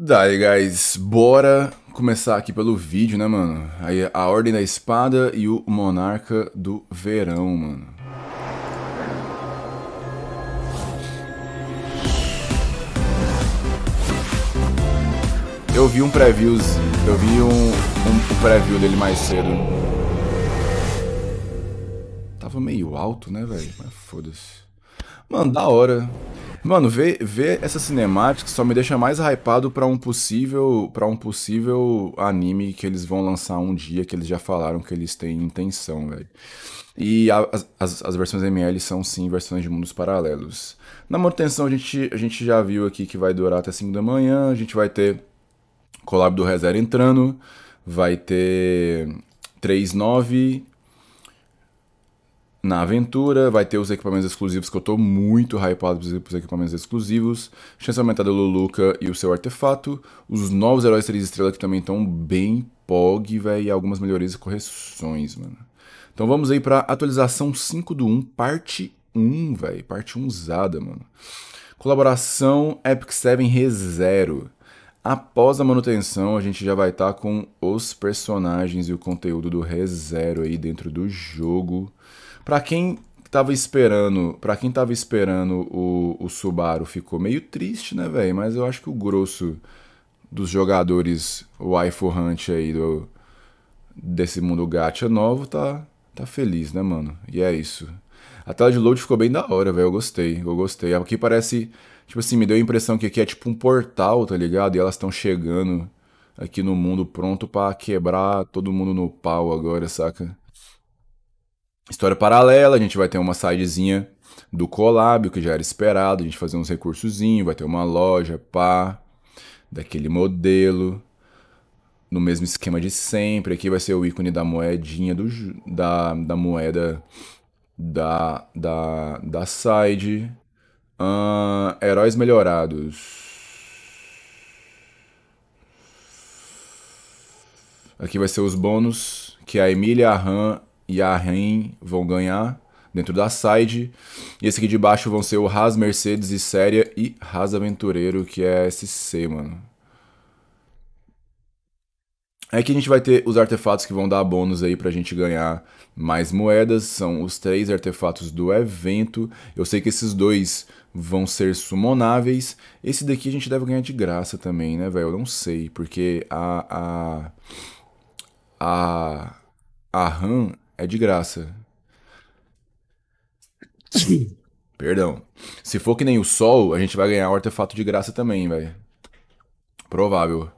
Daí, guys, bora começar aqui pelo vídeo, né, mano? Aí, a Ordem da Espada e o Monarca do Verão, mano. Eu vi um preview, eu vi um, um preview dele mais cedo. Tava meio alto, né, velho? Mas foda-se. Mano, da hora. Mano, ver, ver essa cinemática só me deixa mais hypado para um possível para um possível anime que eles vão lançar um dia, que eles já falaram que eles têm intenção, velho. E a, as, as versões ML são sim versões de mundos paralelos. Na manutenção, a gente, a gente já viu aqui que vai durar até 5 da manhã, a gente vai ter collab do Reserva entrando, vai ter 3-9, na aventura, vai ter os equipamentos exclusivos que eu tô muito hypado para os equipamentos exclusivos, chance aumentada do Luluca e o seu artefato, os novos heróis 3 estrelas que também estão bem pog, velho, e algumas melhorias e correções, mano. Então vamos aí para atualização 5 do 1, parte 1, velho, parte 1 usada, mano. Colaboração Epic 7 ReZero. Após a manutenção, a gente já vai estar tá com os personagens e o conteúdo do ReZero aí dentro do jogo. Para quem tava esperando, para quem tava esperando o, o Subaru ficou meio triste, né, velho? Mas eu acho que o grosso dos jogadores Wife Hunt aí do, desse mundo gacha novo tá tá feliz, né, mano? E é isso. A tela de load ficou bem da hora, velho. Eu gostei, eu gostei. Aqui parece, tipo assim, me deu a impressão que aqui é tipo um portal, tá ligado? E elas estão chegando aqui no mundo pronto para quebrar todo mundo no pau agora, saca? História paralela, a gente vai ter uma sidezinha do collab, o que já era esperado, a gente fazer uns recursozinhos, vai ter uma loja, pá, daquele modelo, no mesmo esquema de sempre. Aqui vai ser o ícone da moedinha, do, da, da moeda da, da, da side. Uh, heróis melhorados. Aqui vai ser os bônus que é a Emília, a Han e a Ren vão ganhar dentro da side. E esse aqui de baixo vão ser o Haas Mercedes e Séria e Haas Aventureiro, que é SC, mano. é que a gente vai ter os artefatos que vão dar bônus aí pra gente ganhar mais moedas. São os três artefatos do evento. Eu sei que esses dois vão ser summonáveis. Esse daqui a gente deve ganhar de graça também, né, velho? Eu não sei, porque a... a... a... a RAM é de graça. Perdão. Se for que nem o sol, a gente vai ganhar o artefato de graça também, velho. Provável.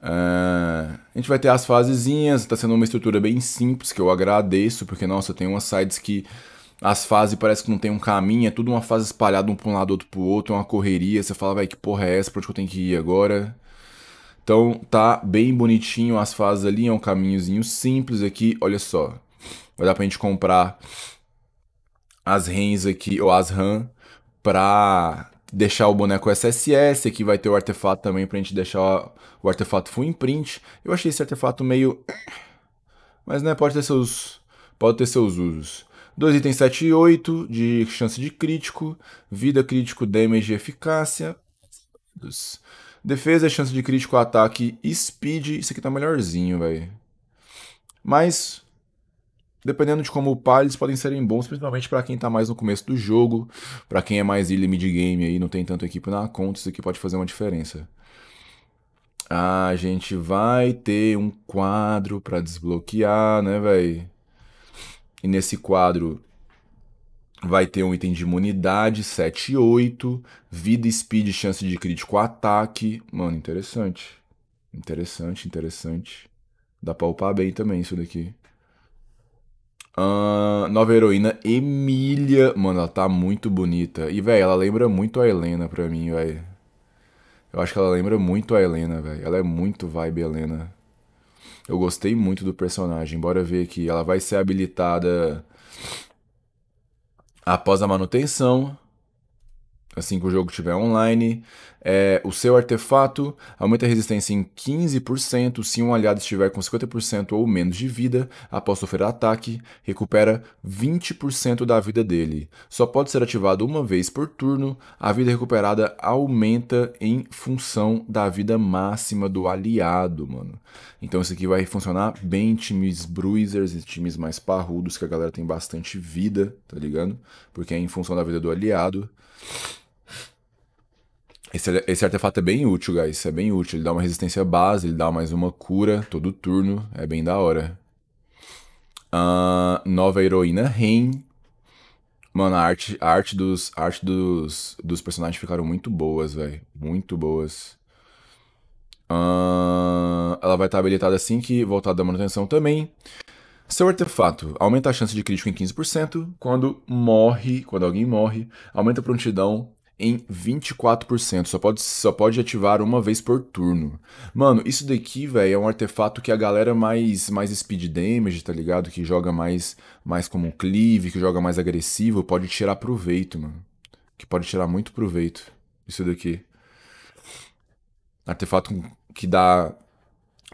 Uh, a gente vai ter as fasezinhas, tá sendo uma estrutura bem simples, que eu agradeço, porque, nossa, tem umas sides que as fases parece que não tem um caminho, é tudo uma fase espalhada um pra um lado, outro pro outro, é uma correria, você fala, vai, que porra é essa, pra onde eu tenho que ir agora? Então tá bem bonitinho as fases ali, é um caminhozinho simples aqui, olha só. Vai dar pra gente comprar as RAMs aqui, ou as RAM, pra deixar o boneco SSS, aqui vai ter o artefato também pra gente deixar o artefato full imprint. Eu achei esse artefato meio... Mas né, pode ter seus, pode ter seus usos. Dois itens 7 e 8 de chance de crítico, vida crítico, damage e eficácia. Defesa, é chance de crítico, ataque, speed. Isso aqui tá melhorzinho, velho. Mas, dependendo de como upar, eles podem serem bons, principalmente para quem tá mais no começo do jogo, para quem é mais ilha mid-game aí, não tem tanto equipe na conta, isso aqui pode fazer uma diferença. A gente vai ter um quadro para desbloquear, né, velho? E nesse quadro vai ter um item de imunidade, 7 e 8, vida, speed, chance de crítico, ataque. Mano, interessante. Interessante, interessante. Dá pra upar bem também isso daqui. Uh, nova heroína, Emília. Mano, ela tá muito bonita. E, velho, ela lembra muito a Helena pra mim, velho. Eu acho que ela lembra muito a Helena, velho. Ela é muito vibe Helena. Eu gostei muito do personagem. Bora ver aqui. Ela vai ser habilitada Após a manutenção, assim que o jogo estiver online. É, o seu artefato aumenta a resistência em 15% se um aliado estiver com 50% ou menos de vida. Após sofrer ataque, recupera 20% da vida dele. Só pode ser ativado uma vez por turno. A vida recuperada aumenta em função da vida máxima do aliado, mano. Então isso aqui vai funcionar bem em times bruisers e times mais parrudos, que a galera tem bastante vida, tá ligado? Porque é em função da vida do aliado. Esse, esse, artefato é bem útil, guys. É bem útil. Ele dá uma resistência base, ele dá mais uma cura todo turno. É bem da hora. Uh, nova heroína Rain. Mano, a arte, a arte, dos, a arte dos, dos personagens ficaram muito boas, velho. Muito boas. Uh, ela vai estar habilitada assim que voltar da manutenção também. Seu artefato aumenta a chance de crítico em 15%. Quando morre, quando alguém morre, aumenta a prontidão em 24%. Só pode, só pode ativar uma vez por turno. Mano, isso daqui, velho, é um artefato que a galera mais, mais speed damage, tá ligado? Que joga mais, mais como um cleave, que joga mais agressivo, pode tirar proveito, mano. Que pode tirar muito proveito. Isso daqui. Artefato que dá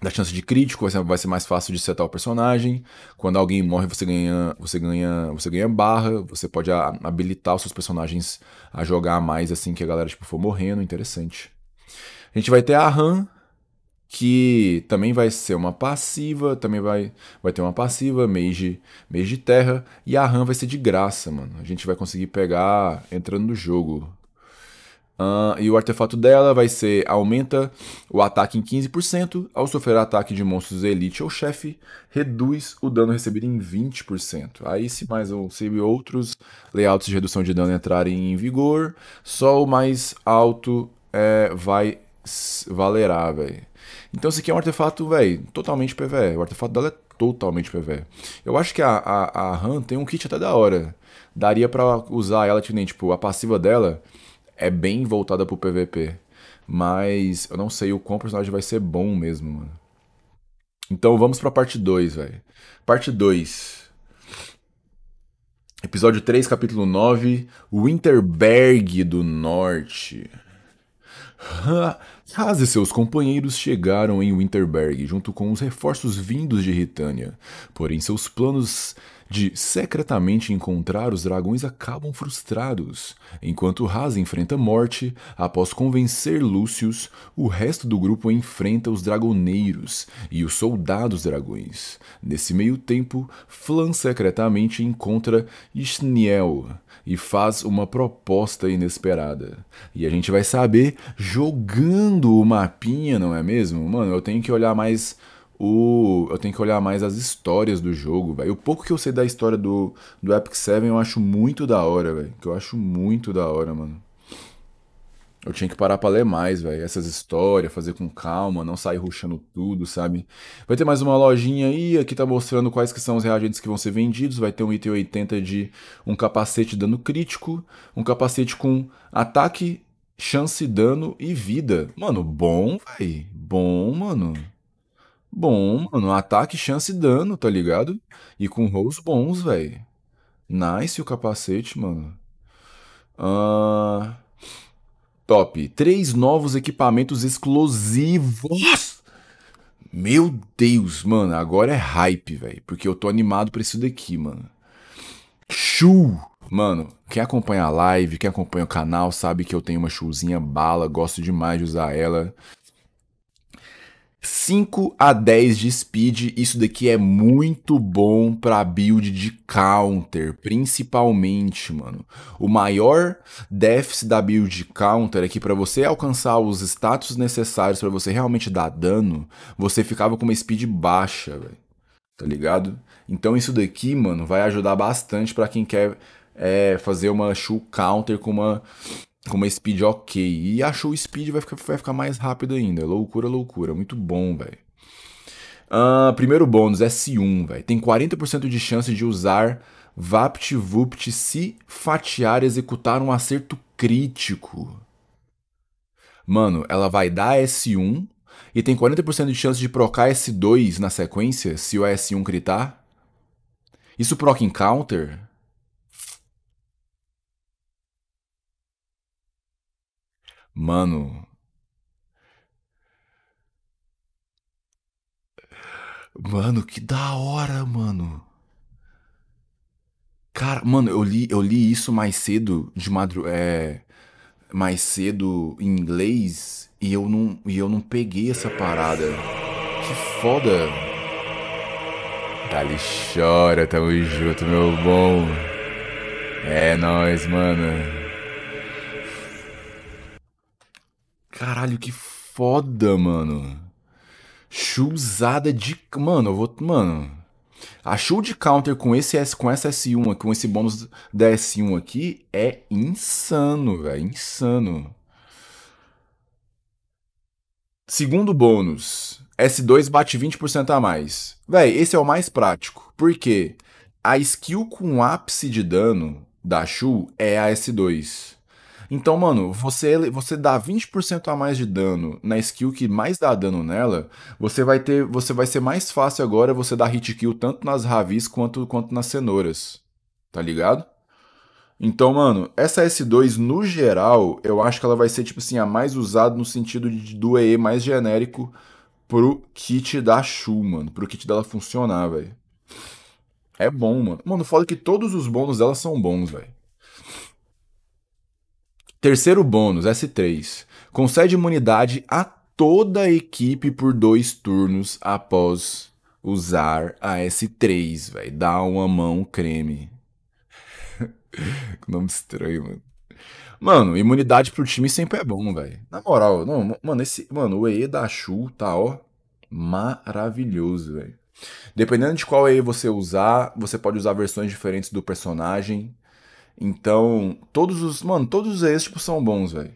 da chance de crítico, vai ser, mais fácil de setar o personagem. Quando alguém morre, você ganha, você ganha, você ganha barra, você pode habilitar os seus personagens a jogar mais assim que a galera tipo, for morrendo, interessante. A gente vai ter a RAM, que também vai ser uma passiva, também vai, vai ter uma passiva, mage, mage de terra, e a RAM vai ser de graça, mano. A gente vai conseguir pegar entrando no jogo. Uh, e o artefato dela vai ser aumenta o ataque em 15%, ao sofrer ataque de monstros elite ou chefe, reduz o dano recebido em 20%. Aí se mais um se outros layouts de redução de dano entrarem em vigor, só o mais alto é, vai valerá, velho. Então esse aqui é um artefato, velho, totalmente PvE. O artefato dela é totalmente PvE. Eu acho que a, a, a Han tem um kit até da hora. Daria para usar ela, tipo, a passiva dela é bem voltada pro PVP. Mas eu não sei o quão o personagem vai ser bom mesmo, mano. Então vamos pra parte 2, velho. Parte 2. Episódio 3, capítulo 9. Winterberg do Norte. Haas e seus companheiros chegaram em Winterberg junto com os reforços vindos de Ritânia. Porém, seus planos de secretamente encontrar os dragões acabam frustrados, enquanto Haas enfrenta Morte, após convencer Lucius, o resto do grupo enfrenta os dragoneiros e os soldados dragões. Nesse meio tempo, Flan secretamente encontra Ishniel e faz uma proposta inesperada. E a gente vai saber jogando o mapinha, não é mesmo? Mano, eu tenho que olhar mais o, eu tenho que olhar mais as histórias do jogo, velho. O pouco que eu sei da história do, do Epic 7 eu acho muito da hora, velho. Que eu acho muito da hora, mano. Eu tinha que parar pra ler mais, velho. Essas histórias, fazer com calma, não sair ruxando tudo, sabe? Vai ter mais uma lojinha aí, aqui tá mostrando quais que são os reagentes que vão ser vendidos. Vai ter um item 80 de um capacete dano crítico, um capacete com ataque, chance, dano e vida. Mano, bom, velho. Bom, mano. Bom, mano, ataque, chance e dano, tá ligado? E com rolls bons, velho. Nice o capacete, mano. Ah, top. Três novos equipamentos explosivos. Meu Deus, mano. Agora é hype, velho. Porque eu tô animado pra isso daqui, mano. Chu! Mano, quem acompanha a live, quem acompanha o canal, sabe que eu tenho uma chuzinha bala, gosto demais de usar ela. 5 a 10 de speed, isso daqui é muito bom pra build de counter, principalmente, mano. O maior déficit da build de counter é que pra você alcançar os status necessários para você realmente dar dano, você ficava com uma speed baixa, velho. Tá ligado? Então isso daqui, mano, vai ajudar bastante para quem quer é, fazer uma shoe counter com uma com uma speed ok. E achou o speed vai ficar, vai ficar mais rápido ainda. Loucura, loucura. Muito bom, velho. Uh, primeiro bônus, S1, velho. Tem 40% de chance de usar VaptVupt se fatiar executar um acerto crítico. Mano, ela vai dar S1 e tem 40% de chance de procar S2 na sequência se o S1 critar. Isso proc em counter? Mano. Mano, que da hora, mano. Cara, mano, eu li, eu li isso mais cedo de madru é, mais cedo em inglês e eu não e eu não peguei essa parada. Que foda. Dali chora, tamo junto, meu bom. É nós, mano. Caralho, que foda, mano. Chuzada de. Mano, eu vou. Mano. A show de counter com esse S, com essa S1 com esse bônus da S1 aqui é insano, velho. Insano. Segundo bônus, S2 bate 20% a mais. Véi, esse é o mais prático. Por quê? A skill com ápice de dano da Shu é a S2. Então, mano, você, você dá 20% a mais de dano na skill que mais dá dano nela, você vai ter. Você vai ser mais fácil agora você dar hit kill tanto nas ravis quanto, quanto nas cenouras. Tá ligado? Então, mano, essa S2, no geral, eu acho que ela vai ser, tipo assim, a mais usada no sentido de, do EE mais genérico pro kit da Shu, mano. Pro kit dela funcionar, velho. É bom, mano. Mano, foda que todos os bônus dela são bons, velho. Terceiro bônus, S3. Concede imunidade a toda a equipe por dois turnos após usar a S3, velho. Dá uma mão creme. Nome estranho, mano. Mano, imunidade pro time sempre é bom, velho. Na moral, não, mano, esse, mano, o EE da Chu tá, ó, maravilhoso, velho. Dependendo de qual EE você usar, você pode usar versões diferentes do personagem. Então, todos os. Mano, todos esses tipo, são bons, velho.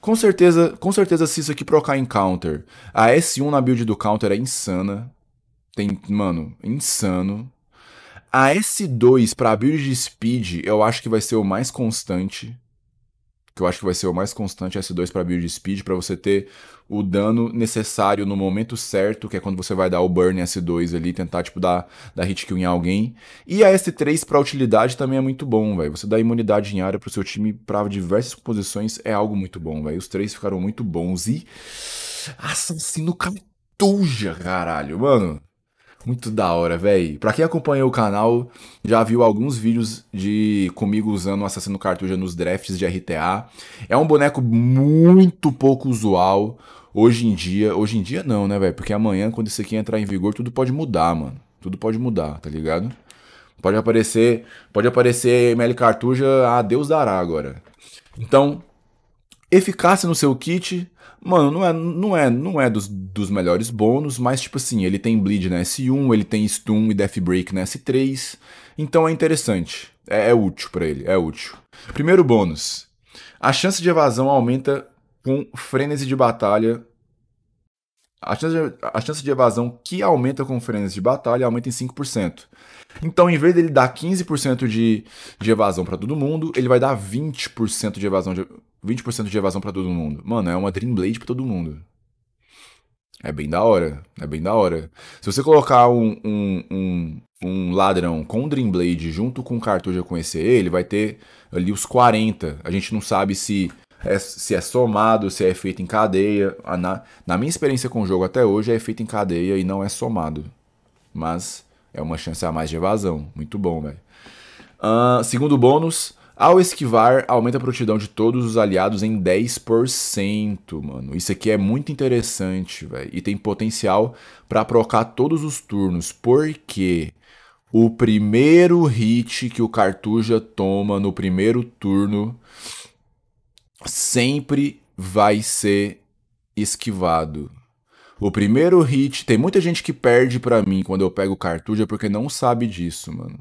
Com certeza, com certeza se isso aqui procar em counter. A S1 na build do counter é insana. Tem, mano, insano. A S2 pra build de speed, eu acho que vai ser o mais constante que eu acho que vai ser o mais constante S2 para build speed, para você ter o dano necessário no momento certo, que é quando você vai dar o burn S2 ali, tentar, tipo, dar, dar hit kill em alguém. E a S3 para utilidade também é muito bom, velho. Você dá imunidade em área pro seu time para diversas composições é algo muito bom, velho. Os três ficaram muito bons e... Assassino Camtuja, caralho, mano. Muito da hora, velho. Pra quem acompanha o canal, já viu alguns vídeos de comigo usando o Assassino Cartuja nos drafts de RTA. É um boneco muito pouco usual hoje em dia. Hoje em dia não, né, velho? Porque amanhã, quando isso aqui entrar em vigor, tudo pode mudar, mano. Tudo pode mudar, tá ligado? Pode aparecer, pode aparecer ML Cartuja a Deus dará agora. Então, Eficácia no seu kit, mano, não é, não é, não é dos, dos melhores bônus, mas tipo assim, ele tem bleed na S1, ele tem stun e death break na S3, então é interessante, é, é útil para ele, é útil. Primeiro bônus, a chance de evasão aumenta com frenesi de batalha. A chance de, a chance de evasão que aumenta com frenesi de batalha aumenta em 5%. Então, em vez dele dar 15% de, de evasão para todo mundo, ele vai dar 20% de evasão de, 20% de evasão para todo mundo. Mano, é uma Dream Blade pra todo mundo. É bem da hora. É bem da hora. Se você colocar um, um, um, um ladrão com Dream Blade junto com o cartucho a conhecer ele, vai ter ali os 40. A gente não sabe se é, se é somado, se é feito em cadeia. Na, na minha experiência com o jogo até hoje, é feito em cadeia e não é somado. Mas é uma chance a mais de evasão. Muito bom, velho. Uh, segundo bônus, ao esquivar, aumenta a prontidão de todos os aliados em 10%, mano. Isso aqui é muito interessante, velho. E tem potencial para procar todos os turnos. Porque o primeiro hit que o Cartuja toma no primeiro turno sempre vai ser esquivado. O primeiro hit, tem muita gente que perde para mim quando eu pego o Cartuja porque não sabe disso, mano.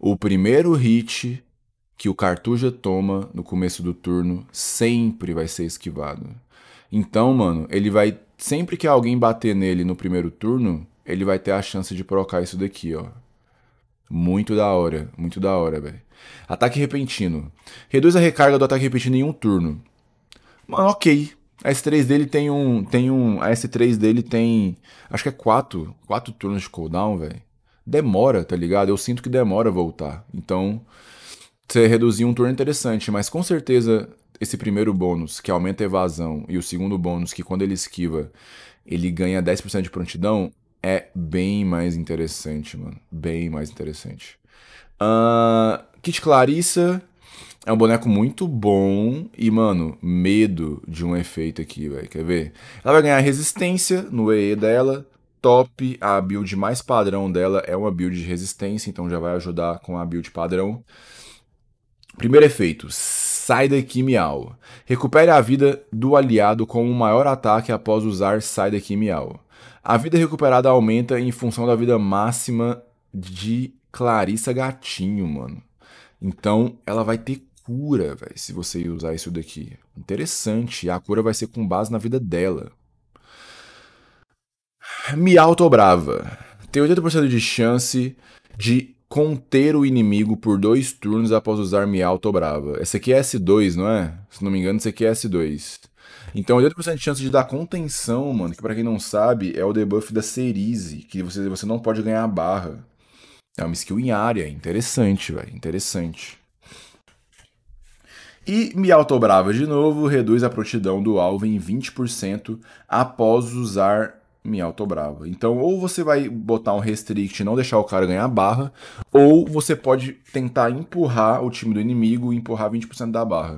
O primeiro hit que o Cartuja toma no começo do turno sempre vai ser esquivado. Então, mano, ele vai. Sempre que alguém bater nele no primeiro turno, ele vai ter a chance de procar isso daqui, ó. Muito da hora, muito da hora, velho. Ataque repentino. Reduz a recarga do ataque repentino em um turno. Mano, ok. A S3 dele tem um. Tem um. A S3 dele tem. Acho que é quatro. Quatro turnos de cooldown, velho. Demora, tá ligado? Eu sinto que demora voltar. Então você reduzir um turno interessante, mas com certeza esse primeiro bônus, que aumenta a evasão, e o segundo bônus, que quando ele esquiva, ele ganha 10% de prontidão, é bem mais interessante, mano. Bem mais interessante. Uh, Kit Clarissa é um boneco muito bom e, mano, medo de um efeito aqui, velho. Quer ver? Ela vai ganhar resistência no EE dela, top. A build mais padrão dela é uma build de resistência, então já vai ajudar com a build padrão. Primeiro efeito: sai daqui, miau. Recupere a vida do aliado com o um maior ataque após usar sai daqui, miau. A vida recuperada aumenta em função da vida máxima de Clarissa Gatinho, mano. Então, ela vai ter cura, velho, se você usar isso daqui. Interessante. A cura vai ser com base na vida dela. Miau Tô Brava. Tem 80% de chance de conter o inimigo por dois turnos após usar Mialto Brava. Essa aqui é S2, não é? Se não me engano, essa aqui é S2. Então, 80% de chance de dar contenção, mano, que pra quem não sabe, é o debuff da Cerise, que você, você não pode ganhar barra. É uma skill em área, interessante, velho, interessante. E Mialto Brava de novo reduz a prontidão do alvo em 20% após usar me autobrava. Então, ou você vai botar um restrict e não deixar o cara ganhar barra, ou você pode tentar empurrar o time do inimigo e empurrar 20% da barra.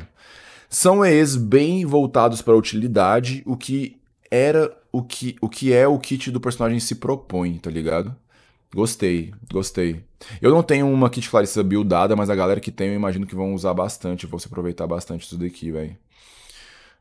São EEs bem voltados para a utilidade, o que era o que, o que é o kit do personagem se propõe, tá ligado? Gostei, gostei. Eu não tenho uma kit Clarissa buildada, mas a galera que tem, eu imagino que vão usar bastante, vão se aproveitar bastante isso daqui, velho.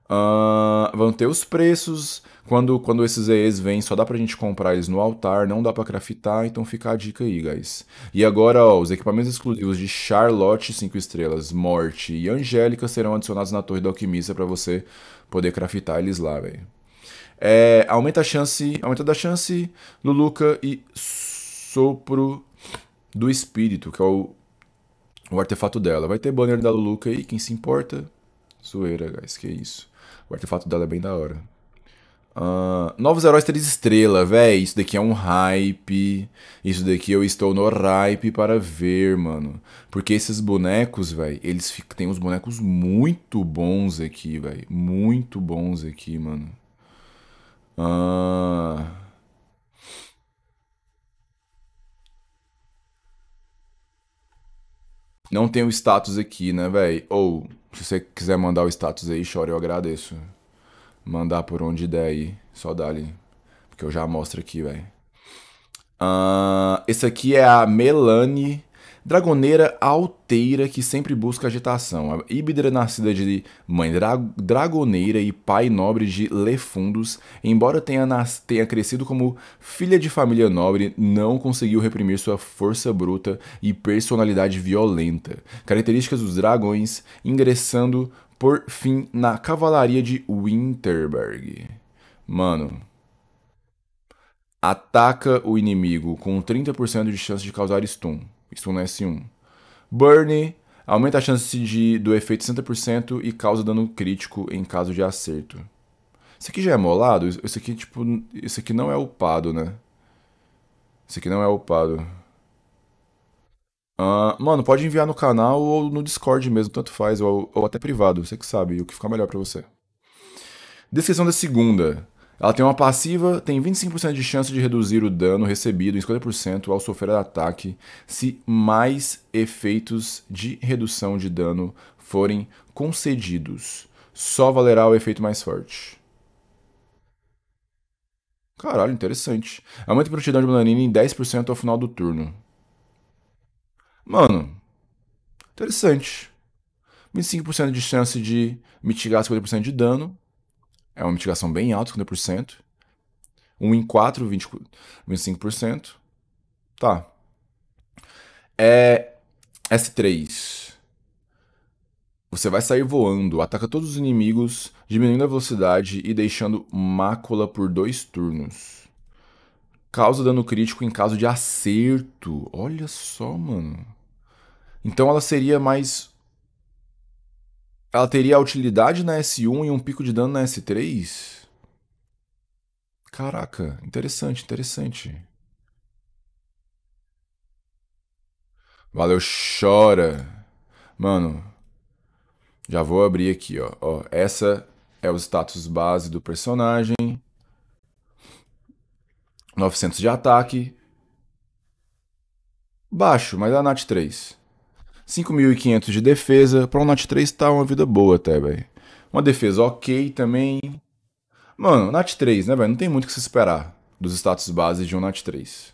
Uh, vão ter os preços. Quando, quando esses EEs vêm, só dá pra gente comprar eles no altar, não dá pra craftar, então fica a dica aí, guys. E agora, ó, os equipamentos exclusivos de Charlotte 5 estrelas, Morte e Angélica serão adicionados na Torre do Alquimista para você poder craftar eles lá, velho. É, aumenta a chance, aumenta da chance, Luluca e Sopro do Espírito, que é o, o artefato dela. Vai ter banner da Luluca aí, quem se importa? Zoeira, guys, que isso. O artefato dela é bem da hora. Uh, novos Heróis 3 Estrela, véi. Isso daqui é um hype. Isso daqui eu estou no hype para ver, mano. Porque esses bonecos, véi, eles ficam, tem uns bonecos muito bons aqui, véi. Muito bons aqui, mano. Uh... Não tem o status aqui, né, véi? Ou. Oh. Se você quiser mandar o status aí, chora, eu agradeço. Mandar por onde der aí, só dá ali. Porque eu já mostro aqui, velho. Uh, esse aqui é a Melanie Dragoneira alteira que sempre busca agitação. A híbrida nascida de mãe dra dragoneira e pai nobre de Lefundos, embora tenha, tenha crescido como filha de família nobre, não conseguiu reprimir sua força bruta e personalidade violenta. Características dos dragões ingressando por fim na cavalaria de Winterberg. Mano, ataca o inimigo com 30% de chance de causar stun. Isso no S1. Burn aumenta a chance de, do efeito 60% e causa dano crítico em caso de acerto. Isso aqui já é molado? Isso aqui, tipo, isso aqui não é upado, né? Isso aqui não é upado. Uh, mano, pode enviar no canal ou no Discord mesmo, tanto faz, ou, ou até privado, você que sabe, o que ficar melhor para você. Descrição da segunda. Ela tem uma passiva, tem 25% de chance de reduzir o dano recebido em 50% ao sofrer ataque se mais efeitos de redução de dano forem concedidos. Só valerá o efeito mais forte. Caralho, interessante. Aumenta a prontidão de melanina em 10% ao final do turno. Mano, interessante. 25% de chance de mitigar 50% de dano é uma mitigação bem alta, 50%. 1 em 4, 20, 25%. Tá. É S3. Você vai sair voando, ataca todos os inimigos, diminuindo a velocidade e deixando mácula por dois turnos. Causa dano crítico em caso de acerto. Olha só, mano. Então ela seria mais ela teria utilidade na S1 e um pico de dano na S3? Caraca, interessante, interessante. Valeu, chora. Mano, já vou abrir aqui, ó. ó essa é o status base do personagem. 900 de ataque. Baixo, mas é a Nat 3. 5.500 de defesa. Pra um Nat 3 tá uma vida boa até, velho. Uma defesa ok também. Mano, Nat 3, né, velho? Não tem muito o que se esperar dos status base de um Nat 3.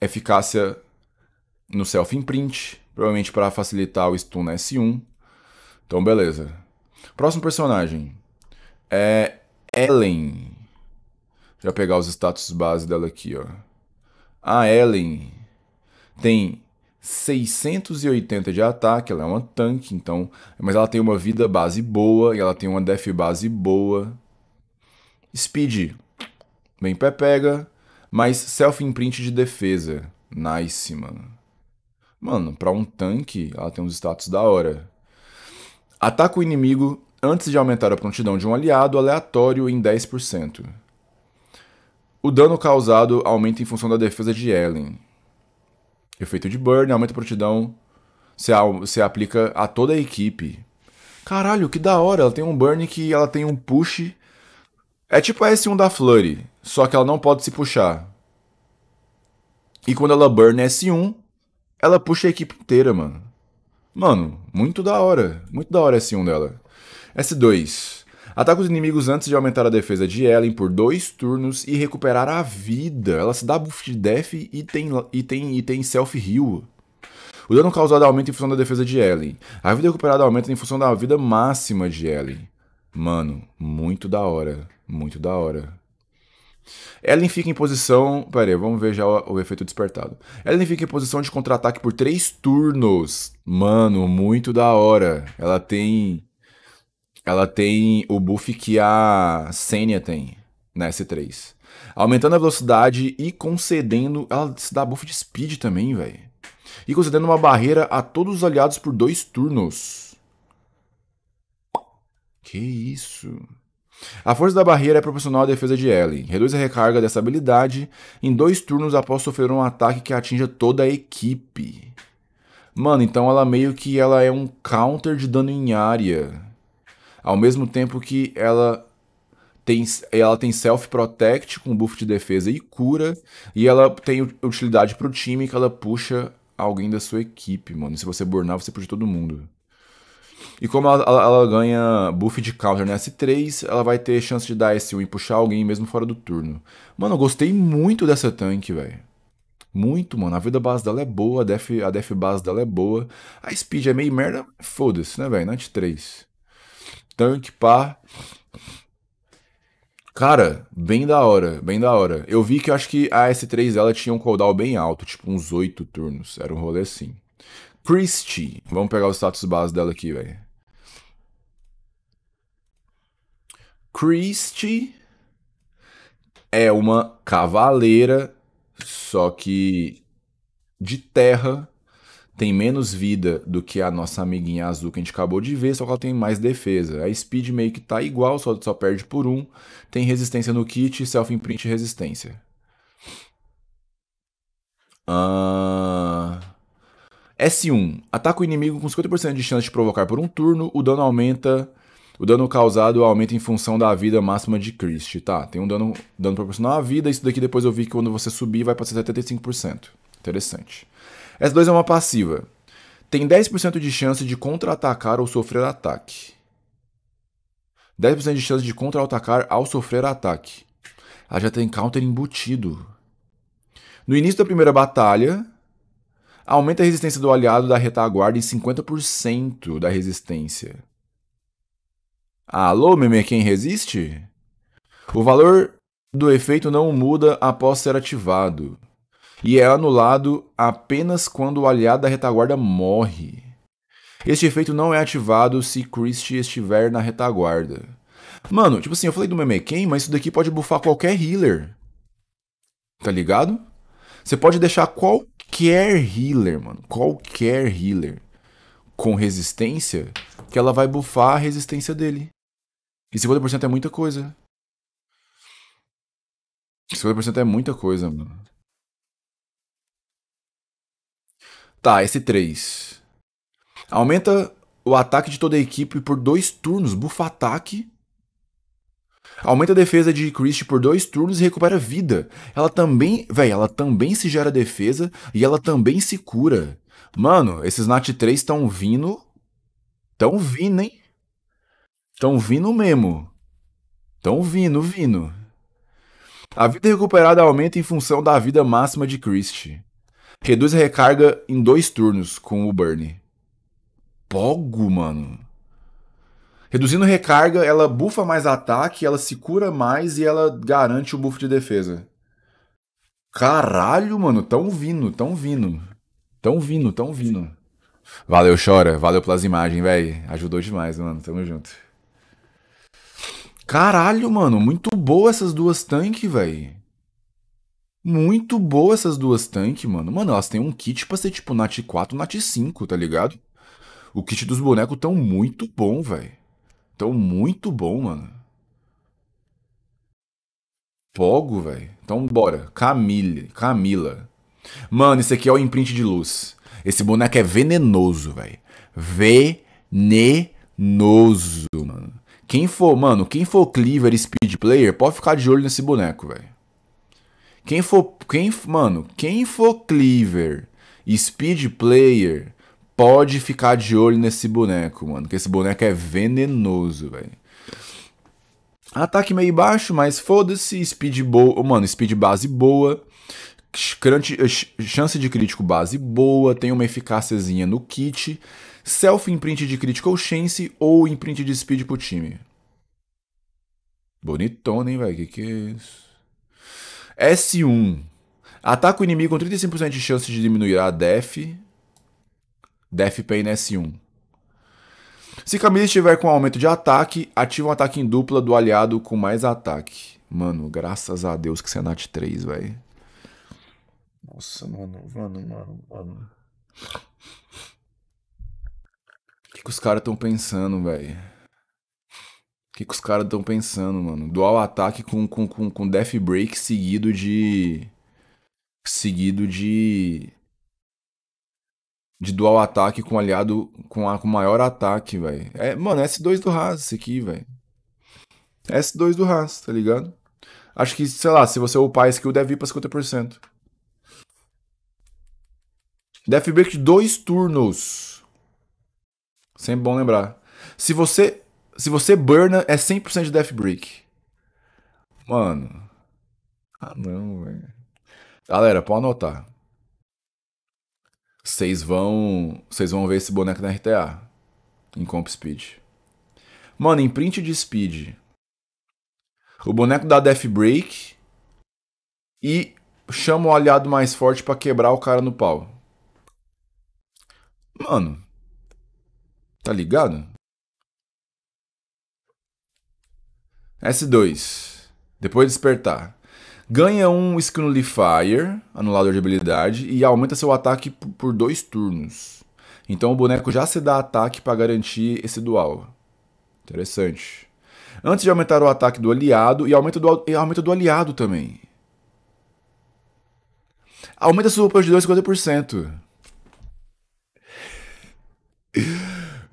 Eficácia no self-imprint, provavelmente para facilitar o stun na S1. Então, beleza. Próximo personagem é Ellen. Já pegar os status base dela aqui, ó. A ah, Ellen tem 680 de ataque, ela é uma tanque, então, mas ela tem uma vida base boa e ela tem uma def base boa. Speed, bem pé pega, mas self imprint de defesa. Nice, mano. Mano, pra um tanque, ela tem uns status da hora. Ataca o inimigo antes de aumentar a prontidão de um aliado aleatório em 10%. O dano causado aumenta em função da defesa de Ellen. Efeito de burn, aumenta a prontidão. Você, você aplica a toda a equipe. Caralho, que da hora. Ela tem um burn que ela tem um push. É tipo a S1 da Flurry, só que ela não pode se puxar. E quando ela burn S1, ela puxa a equipe inteira, mano. Mano, muito da hora. Muito da hora S1 dela. S2. Ataca os inimigos antes de aumentar a defesa de Ellen por dois turnos e recuperar a vida. Ela se dá buff de death e tem, e tem, e tem self-heal. O dano causado aumenta em função da defesa de Ellen. A vida recuperada aumenta em função da vida máxima de Ellen. Mano, muito da hora. Muito da hora. Ellen fica em posição. Pera aí, vamos ver já o, o efeito despertado. Ellen fica em posição de contra-ataque por três turnos. Mano, muito da hora. Ela tem ela tem o buff que a Senia tem na S3. Aumentando a velocidade e concedendo. Ela se dá buff de speed também, velho. E concedendo uma barreira a todos os aliados por dois turnos. Que isso. A força da barreira é proporcional à defesa de Ellie. Reduz a recarga dessa habilidade em dois turnos após sofrer um ataque que atinja toda a equipe. Mano, então ela meio que ela é um counter de dano em área. Ao mesmo tempo que ela tem, ela tem self-protect com buff de defesa e cura. E ela tem utilidade pro time que ela puxa alguém da sua equipe, mano. se você burnar, você puxa todo mundo. E como ela, ela, ela, ganha buff de counter na S3, ela vai ter chance de dar S1 e puxar alguém mesmo fora do turno. Mano, eu gostei muito dessa tanque, velho. Muito, mano. A vida base dela é boa, a def, a def base dela é boa. A speed é meio merda, foda-se, né, velho? Nat 3 tanque, pá. Cara, bem da hora, bem da hora. Eu vi que eu acho que a S3 dela tinha um cooldown bem alto, tipo uns 8 turnos. Era um rolê assim. Christie. Vamos pegar o status base dela aqui, velho. Christie é uma cavaleira, só que de terra tem menos vida do que a nossa amiguinha azul que a gente acabou de ver, só que ela tem mais defesa. A speed meio que tá igual, só, só perde por um. Tem resistência no kit, self-imprint e resistência. Uh... Ah, S1. Ataca o inimigo com 50% de chance de provocar por um turno. O dano aumenta. O dano causado aumenta em função da vida máxima de Christ. Tá, tem um dano, dano proporcional à vida. Isso daqui depois eu vi que quando você subir vai para 75%. Interessante. S2 é uma passiva. Tem 10% de chance de contra-atacar ou sofrer ataque. 10% de chance de contra-atacar ao sofrer ataque. Ela já tem counter embutido. No início da primeira batalha, aumenta a resistência do aliado da retaguarda em 50% da resistência. Alô, meme, quem resiste? O valor do efeito não muda após ser ativado e é anulado apenas quando o aliado da retaguarda morre. Este efeito não é ativado se Christie estiver na retaguarda. Mano, tipo assim, eu falei do Memequem, mas isso daqui pode bufar qualquer healer. Tá ligado? Você pode deixar qualquer healer, mano. Qualquer healer com resistência, que ela vai bufar a resistência dele. E 50% é muita coisa. 50% é muita coisa, mano. Tá, S3. Aumenta o ataque de toda a equipe por dois turnos, bufa ataque. Aumenta a defesa de Christie por dois turnos e recupera vida. Ela também, velho, ela também se gera defesa e ela também se cura. Mano, esses Nat 3 estão vindo. Tão vindo, hein? Tão vindo mesmo. Tão vindo, vindo. A vida recuperada aumenta em função da vida máxima de Christie. Reduz a recarga em dois turnos com o Burn. Pogo, mano. Reduzindo recarga, ela bufa mais ataque, ela se cura mais e ela garante o buff de defesa. Caralho, mano, tão vindo, tão vindo. Tão vindo, tão vindo. Valeu, chora. Valeu pelas imagens, velho. Ajudou demais, mano. Tamo junto. Caralho, mano, muito boa essas duas tanques, velho. Muito boa essas duas tanques, mano. Mano, elas têm um kit pra ser tipo Nat 4, Nat 5, tá ligado? O kit dos bonecos tão muito bom, velho. Tão muito bom, mano. Pogo, velho. Então bora. Camille, Camila. Mano, esse aqui é o imprint de luz. Esse boneco é venenoso, velho. Venenoso, mano. Quem for, mano, quem for Cleaver Speed Player, pode ficar de olho nesse boneco, velho. Quem for, quem, mano, quem for Cleaver Speed Player pode ficar de olho nesse boneco, mano, que esse boneco é venenoso, velho. Ataque meio baixo, mas foda-se, speed boa, mano, speed base boa. Crunch, eh, chance de crítico base boa, tem uma eficáciazinha no kit, self imprint de critical chance ou imprint de speed pro time. Bonitona, hein, velho? Que que é isso? S1. Ataca o inimigo com 35% de chance de diminuir a def. Def Pain S1. Se Camille estiver com aumento de ataque, ativa um ataque em dupla do aliado com mais ataque. Mano, graças a Deus que você é Nat 3, velho. Nossa, mano, mano, mano, mano. O que, que os caras estão pensando, velho? O que, que os caras estão pensando, mano? Dual ataque com, com, com, com death break seguido de. Seguido de. De dual ataque com aliado com, a, com maior ataque, velho. É, mano, é S2 do Haas esse aqui, velho. É S2 do Haas, tá ligado? Acho que, sei lá, se você upar a skill, deve ir pra 50%. Death Break de dois turnos. Sempre bom lembrar. Se você se você burna, é 100% de Death Break. Mano. Ah, não, velho. Galera, pode anotar. Vocês vão, vocês vão ver esse boneco na RTA em comp speed. Mano, em print de speed. O boneco dá death break e chama o aliado mais forte para quebrar o cara no pau. Mano, tá ligado? S2. Depois de despertar. Ganha um Scrunlifier, anulador de habilidade, e aumenta seu ataque por dois turnos. Então o boneco já se dá ataque para garantir esse dual. Interessante. Antes de aumentar o ataque do aliado, e aumenta do, e aumenta do aliado também. Aumenta sua poder de 250%.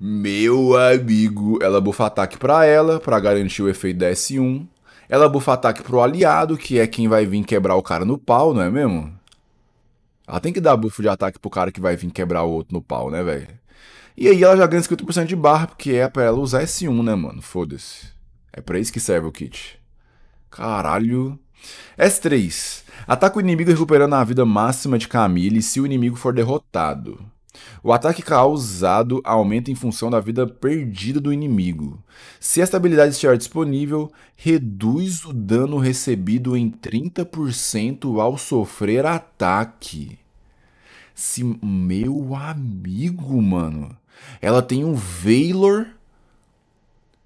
Meu amigo, ela bufa ataque para ela, para garantir o efeito da S1. Ela bufa ataque pro aliado, que é quem vai vir quebrar o cara no pau, não é mesmo? Ela tem que dar buff de ataque pro cara que vai vir quebrar o outro no pau, né, velho? E aí ela já ganha 50% de barra, porque é pra ela usar S1, né, mano? Foda-se. É pra isso que serve o kit. Caralho. S3. Ataca o inimigo recuperando a vida máxima de Camille se o inimigo for derrotado. O ataque causado aumenta em função da vida perdida do inimigo. Se esta habilidade estiver disponível, reduz o dano recebido em 30% ao sofrer ataque. Se meu amigo, mano, ela tem um Veilor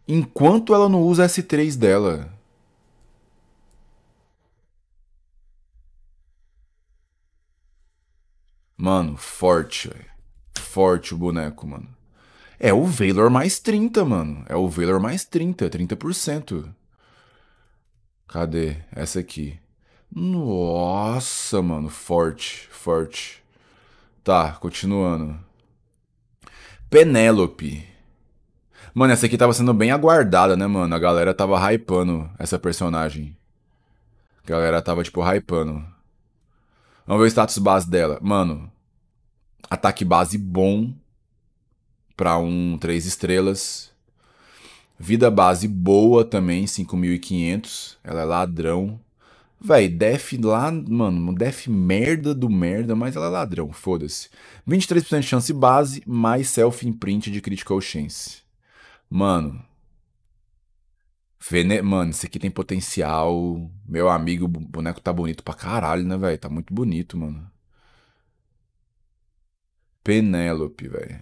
enquanto ela não usa S3 dela. Mano, forte, velho forte o boneco, mano. É o Valor mais 30, mano. É o Valor mais 30, 30%. É Cadê? Essa aqui. Nossa, mano. Forte, forte. Tá, continuando. Penélope. Mano, essa aqui tava sendo bem aguardada, né, mano? A galera tava hypando essa personagem. A galera tava, tipo, hypando. Vamos ver o status base dela. Mano, ataque base bom para um 3 estrelas. Vida base boa também, 5500. Ela é ladrão. Véi, def lá, mano, def merda do merda, mas ela é ladrão, foda-se. 23% de chance base, mais self imprint de critical chance. Mano. Vene... Mano, esse aqui tem potencial. Meu amigo, o boneco tá bonito pra caralho, né, velho? Tá muito bonito, mano. Penélope, velho.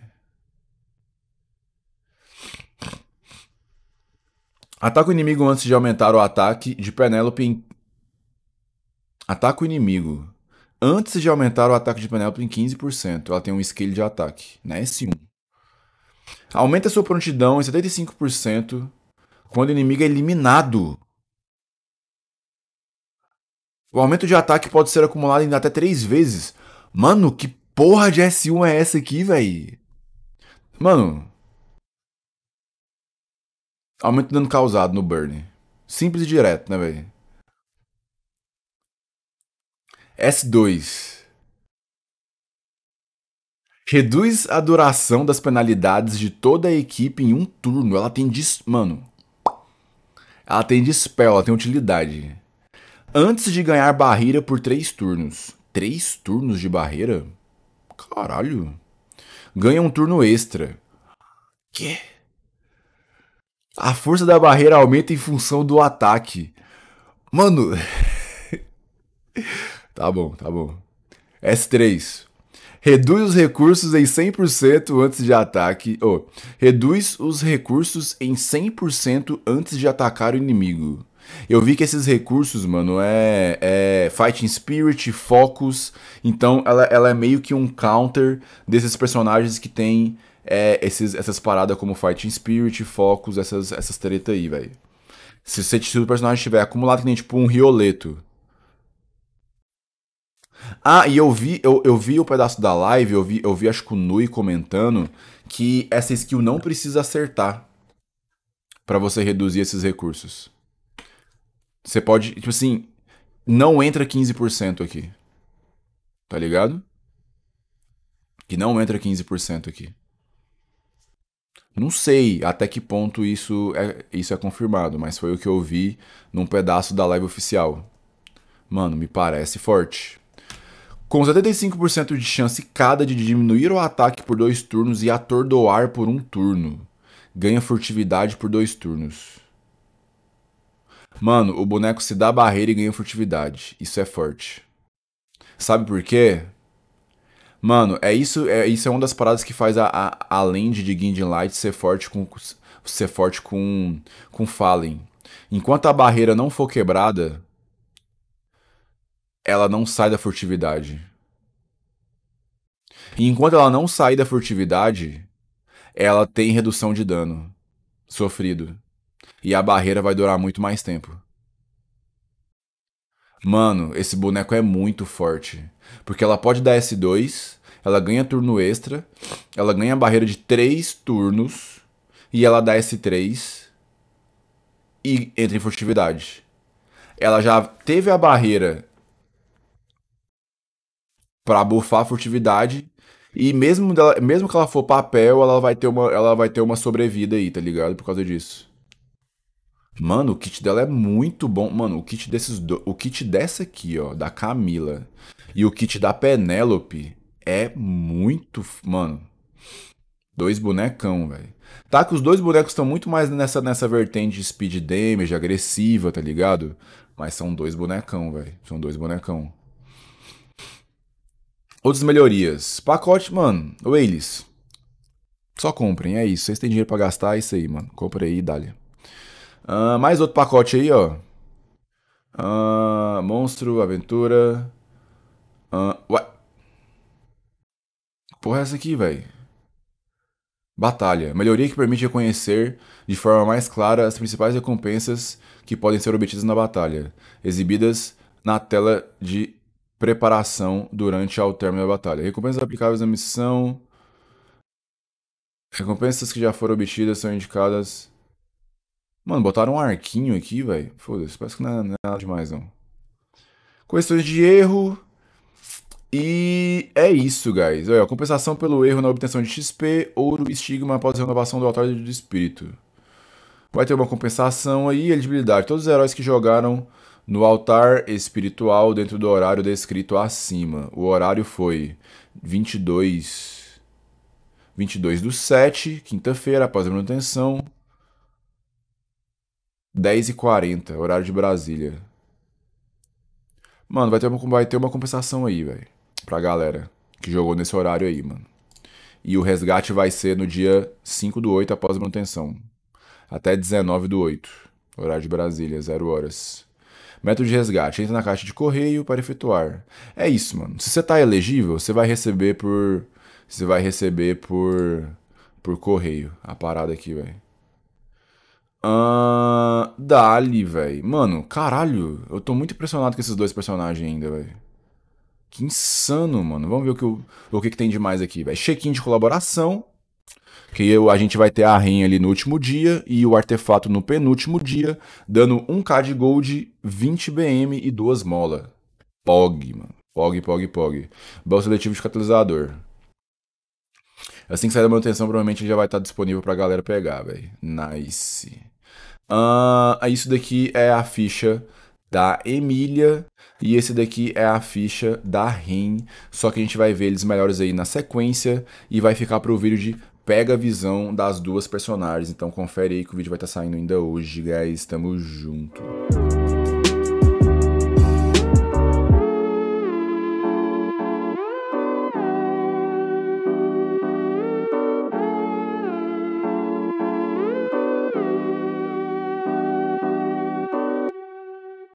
Ataca o inimigo antes de aumentar o ataque de Penélope em. Ataca o inimigo. Antes de aumentar o ataque de Penélope em 15%. Ela tem um skill de ataque. Na né? S1. Aumenta sua prontidão em 75% quando o inimigo é eliminado. O aumento de ataque pode ser acumulado em até 3 vezes. Mano, que porra de S1 é essa aqui, velho? Mano. Aumento de dano causado no burn. Simples e direto, né, velho? S2. Reduz a duração das penalidades de toda a equipe em um turno. Ela tem dis... Mano. Ela tem dispel, ela tem utilidade. Antes de ganhar barreira por três turnos. Três turnos de barreira? Caralho. Ganha um turno extra. Que? A força da barreira aumenta em função do ataque. Mano. tá bom, tá bom. S3. Reduz os recursos em 100% antes de ataque. Oh, reduz os recursos em 100% antes de atacar o inimigo. Eu vi que esses recursos, mano, é, é Fighting Spirit, Focus. Então ela, ela é meio que um counter desses personagens que tem é, esses, essas paradas como Fighting Spirit, Focus, essas, essas treta aí, velho. Se, se, o personagem tiver acumulado que nem tipo um Rioleto. Ah, e eu vi, eu, eu vi o um pedaço da live, eu vi, eu vi acho que o Nui comentando que essa skill não precisa acertar para você reduzir esses recursos. Você pode, tipo assim, não entra 15% aqui. Tá ligado? Que não entra 15% aqui. Não sei até que ponto isso é, isso é confirmado, mas foi o que eu vi num pedaço da live oficial. Mano, me parece forte. Com 75% de chance cada de diminuir o ataque por dois turnos e atordoar por um turno. Ganha furtividade por dois turnos. Mano, o boneco se dá barreira e ganha furtividade. Isso é forte. Sabe por quê? Mano, é isso, é isso é uma das paradas que faz a, a, a land de Guindin Light ser forte com ser forte com com Fallen. Enquanto a barreira não for quebrada, ela não sai da furtividade. E enquanto ela não sai da furtividade, ela tem redução de dano sofrido e a barreira vai durar muito mais tempo. Mano, esse boneco é muito forte. Porque ela pode dar S2, ela ganha turno extra, ela ganha a barreira de 3 turnos e ela dá S3 e entra em furtividade. Ela já teve a barreira para bufar a furtividade e mesmo, dela, mesmo que ela for papel, ela vai ter uma ela vai ter uma sobrevida aí, tá ligado? Por causa disso. Mano, o kit dela é muito bom. Mano, o kit desses do... o kit dessa aqui, ó, da Camila e o kit da Penélope é muito, mano. Dois bonecão, velho. Tá que os dois bonecos estão muito mais nessa nessa vertente de speed damage, agressiva, tá ligado? Mas são dois bonecão, velho. São dois bonecão. Outras melhorias. Pacote, mano. Wales. Só comprem, é isso. Vocês têm dinheiro para gastar, é isso aí, mano. Compre aí e dá-lhe. Uh, mais outro pacote aí, ó. Uh, monstro, aventura. Uh, ah, ué. Porra, é essa aqui, velho. Batalha. Melhoria que permite reconhecer de forma mais clara as principais recompensas que podem ser obtidas na batalha, exibidas na tela de preparação durante ao término da batalha. Recompensas aplicáveis na missão. Recompensas que já foram obtidas são indicadas Mano, botaram um arquinho aqui, velho. Foda-se, parece que não é, não é nada demais, não. Questões de erro. E é isso, guys. Olha, compensação pelo erro na obtenção de XP, ouro, estigma após renovação do altar do espírito. Vai ter uma compensação aí, elegibilidade. Todos os heróis que jogaram no altar espiritual dentro do horário descrito acima. O horário foi 22, 22 do 7, quinta-feira, após a manutenção. 10h40, horário de Brasília. Mano, vai ter uma, vai ter uma compensação aí, velho. Pra galera que jogou nesse horário aí, mano. E o resgate vai ser no dia 5 do 8 após a manutenção. Até 19 do 8, horário de Brasília, 0 horas. Método de resgate: entra na caixa de correio para efetuar. É isso, mano. Se você tá elegível, você vai receber por. Você vai receber por. Por correio. A parada aqui, velho. Uh, Dali, velho. Mano, caralho. Eu tô muito impressionado com esses dois personagens ainda, velho. Que insano, mano. Vamos ver o que, o que, que tem de mais aqui, velho. Check-in de colaboração. Que eu, a gente vai ter a rainha ali no último dia e o artefato no penúltimo dia, dando 1k de gold, 20 BM e 2 mola. Pog, mano. Pog, pog, pog. Bel seletivo de catalisador. Assim que sair da manutenção, provavelmente ele já vai estar tá disponível pra galera pegar, velho. Nice. Uh, isso daqui é a ficha da Emília e esse daqui é a ficha da Rin. Só que a gente vai ver eles melhores aí na sequência e vai ficar para o vídeo de pega a visão das duas personagens. Então confere aí que o vídeo vai estar tá saindo ainda hoje, guys. Tamo junto.